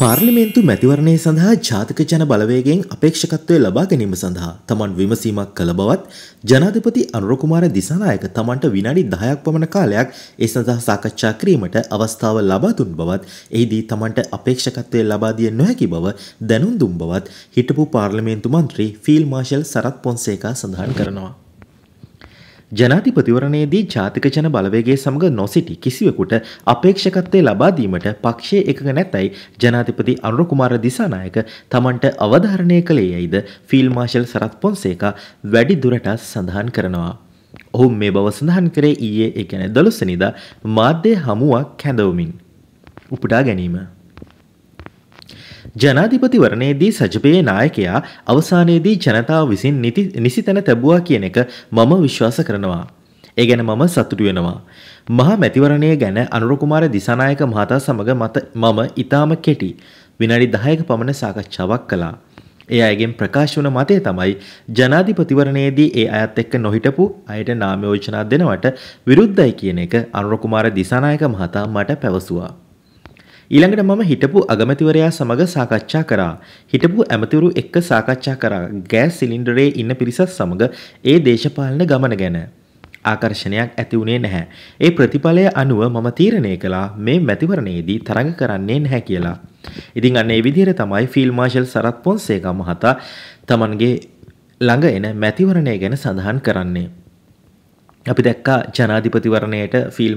පාර්ලිමේන්තු මැතිවරණය සඳහා ජාතික ජන බලවේගෙන් අපේක්ෂකත්වය ලබා ගැනීම සඳහා තමන් විමසීමක් කළ බවත් ජනාධිපති අනුරකුමාර දිසානායක තමන්ට විනාඩි 10ක් පමණ කාලයක් ඒ සඳහා සාකච්ඡා කිරීමට අවස්ථාව ලබා දුන් බවත් එෙහිදී තමන්ට අපේක්ෂකත්වය ලබා දිය නොහැකි බව දැනුම් දුන් බවත් හිටපු පාර්ලිමේන්තු මන්ත්‍රී ෆීල් මාෂල් සරත් පොන්සේකා සඳහන් කරනවා ජනාධිපතිවරණයේදී ජාතික ජන බලවේගය සමඟ නොසිටි කිසිවෙකුට අපේක්ෂකත්වය ලබාදීමට පක්ෂය එකඟ නැතැයි ජනාධිපති අනුරකුමාර දිසානායක තමන්ට අවධාරණය කළේ යයිද ෆිල් මාශල් සරත් පොන්සේකා වැඩි දුරටත් සඳහන් කරනවා. ඔහු මේ බව සඳහන් කරේ ඊයේ එකැන දොළොස්සනිදා මාධ්‍ය හමුවක් හැඳවමින්. උපටා ගැනීම. ජනාධිපතිවරණයේදී සජපයේ නායකයා අවසානයේදී ජනතාව විසින් නිසිතැන තැබුවා කියන එක මම විශ්වාස කරනවා. ඒ ගැන මම සතුටු වෙනවා. මහා මැතිවරණය ගැන අනුරකුමාර දිසානායක මහතා සමග මත මම ඉතාම කෙටි විනාඩි 10ක පමණ සාකච්ඡාවක් කළා. ඒ අයගෙන් ප්‍රකාශ වන මතය තමයි ජනාධිපතිවරණයේදී ඒ අයත් එක්ක නොහිටපු අයට නාම යෝජනා දෙනවට විරුද්ධයි කියන එක අනුරකුමාර දිසානායක මහතා මට පැවසුවා. ඊළඟට මම හිටපු අගමැතිවරයා සමග සාකච්ඡා කරා. හිටපු ඇමතිවරු එක්ක සාකච්ඡා කරා. ගෑස් සිලින්ඩරේ ඉන්න පිරිසත් සමග ඒ දේශපාලන ගමන ගැන. ආකර්ෂණයක් ඇති වුණේ නැහැ. ඒ ප්‍රතිඵලය අනුව මම තීරණය කළා මේ මැතිවරණයේදී තරඟ කරන්නේ නැහැ කියලා. ඉතින් අන්න ඒ විදිහට තමයි ෆීල්ඩ් මාෂල් සරත් පොන්සේකා මහතා තමන්ගේ ළඟ එන මැතිවරණය ගැන සඳහන් කරන්නේ. අපි දැක්කා ජනාධිපතිවරණයට ෆිල්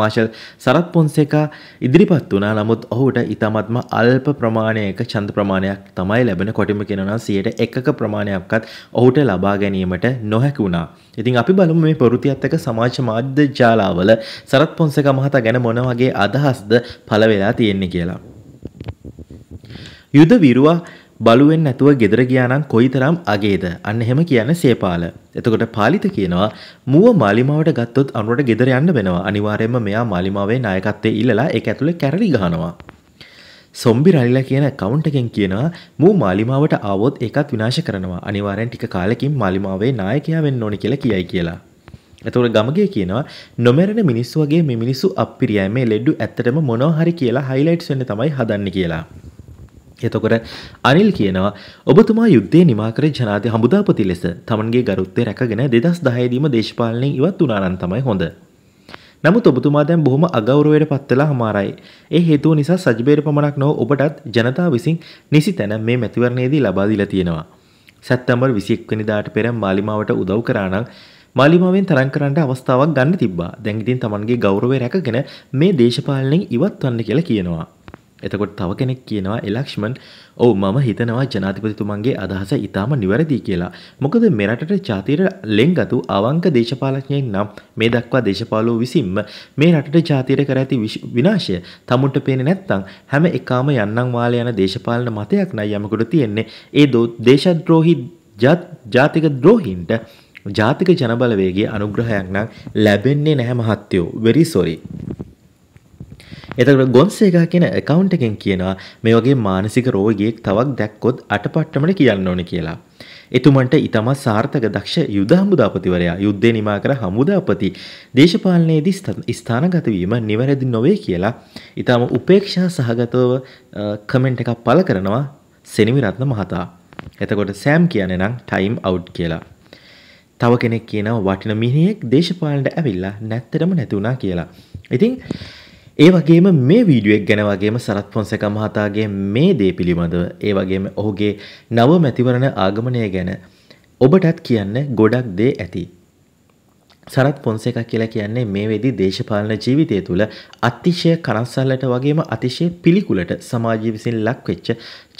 මාශල් සරත් පොන්සේකා ඉදිරිපත් වනා නමුත් ඔහුට ඉතාමත්ම අල්ප ප්‍රමාණයක චන්ද ප්‍රමාණයක් තමයි ලැබෙන කොටිම කෙනනා සියයට එකක ප්‍රමාණයක්කත් ඔහුට ලබා ගැනීමට නොහැකුණා. ඉතින් අපි බලමු මේ පොරුතියත්තක සමාජ මාධ්‍ය ජාලාවල සරත් පොන්සේකා මහතා ගැන මොන වගේ අදහස්ද පළවෙලා තියෙන්නේ කියලා. යුද විරුවා බලුවෙන් නැතුව ගෙදර ගියානම් කොයිතරම් අගේද අන්න එහෙම කියන සේපාල. එතකොට පාලිත කියනවා මුව මාලිමාවට ගත්තොත් අනුරට ගෙදර යන්න වෙනවා. අනිවාර්යයෙන්ම මෙයා මාලිමාවේ නායකත්වයේ ඉල්ලලා ඒක ඇතුලේ කැරලි ගහනවා. සොම්බි රලිලා කියන කවුන්ට් එකෙන් කියනවා මූ මාලිමාවට ආවොත් ඒකත් විනාශ කරනවා අනිවාර්යෙන් ටික කාලෙකින් මාලිමාවේ නායකයා වෙන්න ඕනි කියලා කියයි කියලා. එතකොට ගමගේ කියනවා නොමරන මිනිස්සු වගේ මේ මිනිස්සු අප්පිරියයි මේ ලෙඩු ඇත්තටම මොනවා හරි කියලා හයිලයිට්ස් වෙන්න තමයි හදන්නේ කියලා. එතකොට අනිල් කියනවා ඔබතුමා යුද්ධේ නිමාකර ජනාධි හමුදාපති ලෙස තමන්ගේ ගරුත්තය රැකගෙන දෙදස් දහයදීම දේශපාලනයෙන් ඉවත් වනානන් තමයි හොඳ. නමුත් ඔබතුමා දැන් බොහොම අගෞරවයට පත්වෙලා හමාරයි. ඒ හේතුව නිසා සජබේර පමණක් නොව ඔබටත් ජනතා විසින් නිසි තැන මේ මැතිවරණයේදී ලබාදිල තියෙනවා. සැත්තම්බර් විසික්වනිදාට පෙර මාලිමාවට උදව් කරානම් මාලිමාවෙන් තරන් කරන්නට අවස්ථාවක් ගන්න තිබ්බා දැන්ගිතින් තමන්ගේ ගෞරවය රැකගෙන මේ දේශපාලනෙන් ඉවත් වන්න කියලා කියනවා. එතකොට තව කෙනෙක් කියනවා එලක්ෂ්මන් ඔව් මම හිතනවා ජනාධිපතිතුමන්ගේ අදහස ඉතාම නිවැරදි කියලා. මොකද මෙරටට ජාතියට ලෙන්ගතු අවංක දේශපාලඥයෙක් නම් මේ දක්වා දේශපාලුව විසින්ම මේ රටට ජාතියට කර ඇති විනාශය තමුන්ට පේන්නේ නැත්නම් හැම එකාම යන්නම් වාලේ යන දේශපාලන මතයක් නයි යමකට තියෙන්නේ. ඒ දේශද්‍රෝහි ජාතික ද්‍රෝහීන්ට ජාතික ජනබලවේගේ අනුග්‍රහයක් නම් ලැබෙන්නේ නැහැ මහත්තයෝ. very sorry. එතකට ගොන්සේගා කියෙන එකකවුන්ට එකෙන් කියනවා මේ වගේ මානසික රෝගියෙක් තවක් දැක්කොත් අටපට්ටමට කියන්න ඕන කියලා. එතුමන්ට ඉතාමත් සාර්ථක දක්ෂ යුද හමුදාපතිවරයා යුද්ධේ නිමා කර හමුදාපති දේශපාලනයේදී ස්ථානගත වීම නිවැරදි නොවේ කියලා ඉතාම උපේක්ෂා සහගතව කමෙන්ට් එකක් පළ කරනවා සෙනවිරත්න මහතා. එතකොට සෑම් කියන නම් ටයිම් අවුට් කියලා. තව කෙනෙක් කියනවා වටින මිනිහෙක් දේශපාලනට ඇවිල්ලා නැත්තටම නැති වුණා කියලා. ඉතින් ඒ වගේම මේ වීඩියුවෙක් ගැන වගේම සරත් පොන්සක මහතාගේ මේ දේ පිළිබඳව ඒ වගේම ඔහුගේ නව මැතිවරණ ආගමනය ගැන ඔබටත් කියන්න ගොඩක් දේ ඇති සරත් පොන්සේකා කියලා කියන්නේ මේ වෙදී දේශපාලන ජීවිතය තුළ අතිශය කරස්සල්ලට වගේම අතිශය පිළිකුලට සමාජය විසින් ලක්වෙච්ච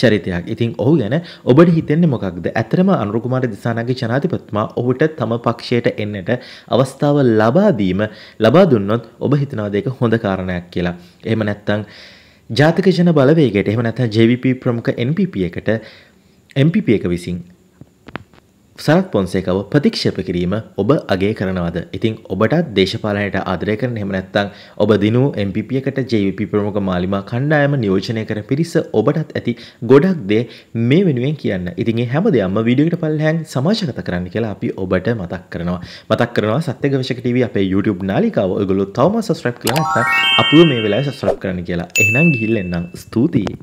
චරිතයක්. ඉතින් ඔහු ගැන ඔබට හිතෙන්නේ මොකක්ද? ඇත්තටම අනුර කුමාර දිසානාගේ ජනාධිපතිතුමා ඔහුට තම පක්ෂයට එන්නට අවස්ථාව ලබා දීම ලබා දුන්නොත් ඔබ හිතනවාද ඒක හොඳ කාරණයක් කියලා. එහෙම නැත්නම් ජාතික ජන බලවේගයට එහෙම නැත්නම් JVP ප්‍රමුඛ NPP එකට MPP එක විසින් සනත් පොන්සේකව ප්‍රතික්ෂප කිරීම ඔබ අගේ කරනවද ඉතිං ඔබටත් දේශපාලනයට ආදරය කරන හෙමනැත්තං ඔබ දිනූ MPපියකට ජවිප ප්‍රමුඛ මාලිමා කණ්ඩායම නියෝජනය කර පිරිස ඔබටත් ඇති ගොඩක් දේ මේ වෙනුවෙන් කියන්න ඉතින්ගේ හැම දෙයම්ම විඩියට පල්හැන් සමාශකත කරන්න කියලා අපි ඔබට මතක් කරනවා මතක් කරනවා සත්‍යගවශකටව අපේ YouTube නාලිකාව ඔගොලු තවම සස්්‍රප් කලනත්ත අප මේ වෙලා සස්්‍රප් කරන කියලා එහනම් ගිහිල්ලෙන්න්නම් ස්තුතියි